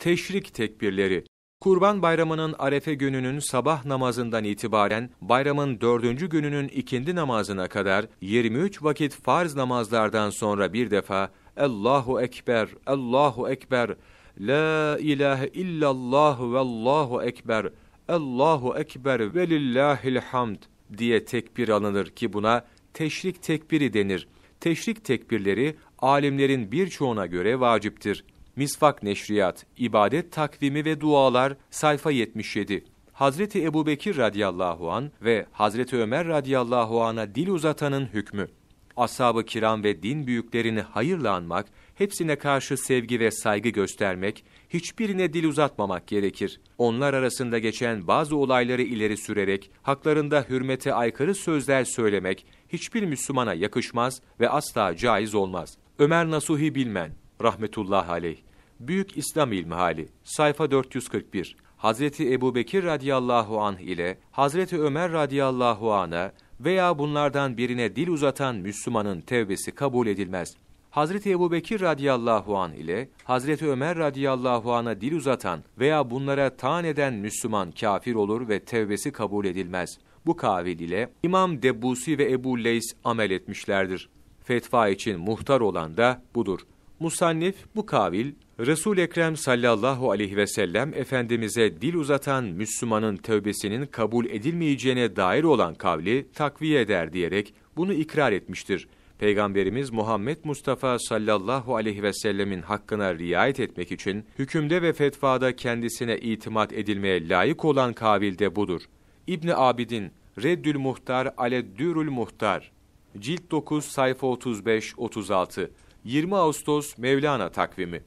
teşrik tekbirleri. Kurban Bayramı'nın Arefe gününün sabah namazından itibaren bayramın dördüncü gününün ikindi namazına kadar 23 vakit farz namazlardan sonra bir defa Allahu Ekber, Allahu Ekber, La ilahe illallah ve Allahu Ekber, Allahu Ekber ve lillahil hamd diye tekbir alınır ki buna teşrik tekbiri denir. Teşrik tekbirleri alimlerin birçoğuna göre vaciptir. Misvak Neşriyat, İbadet Takvimi ve Dualar, sayfa 77. Hazreti Ebubekir radıyallahu an ve Hazreti Ömer radıyallahu ana dil uzatanın hükmü. Ashab-ı kiram ve din büyüklerini hayırla anmak, hepsine karşı sevgi ve saygı göstermek, hiçbirine dil uzatmamak gerekir. Onlar arasında geçen bazı olayları ileri sürerek, haklarında hürmete aykırı sözler söylemek, hiçbir Müslümana yakışmaz ve asla caiz olmaz. Ömer Nasuhi Bilmen, rahmetullahi aleyh. Büyük İslam İlmi Hali sayfa 441 Hazreti Ebubekir radıyallahu anh ile Hazreti Ömer radıyallahu anh'a veya bunlardan birine dil uzatan Müslümanın tevbesi kabul edilmez. Hazreti Ebubekir radıyallahu anh ile Hazreti Ömer radıyallahu ana dil uzatan veya bunlara taan eden Müslüman kafir olur ve tevbesi kabul edilmez. Bu kavil ile İmam Debusi ve Ebu Leys amel etmişlerdir. Fetva için muhtar olan da budur. Musannif bu kavil resul Ekrem sallallahu aleyhi ve sellem Efendimiz'e dil uzatan Müslümanın tövbesinin kabul edilmeyeceğine dair olan kavli takviye eder diyerek bunu ikrar etmiştir. Peygamberimiz Muhammed Mustafa sallallahu aleyhi ve sellemin hakkına riayet etmek için hükümde ve fetvada kendisine itimat edilmeye layık olan kavil de budur. İbni Abidin Reddül Muhtar ale Dürül Muhtar Cilt 9 sayfa 35-36 20 Ağustos Mevlana takvimi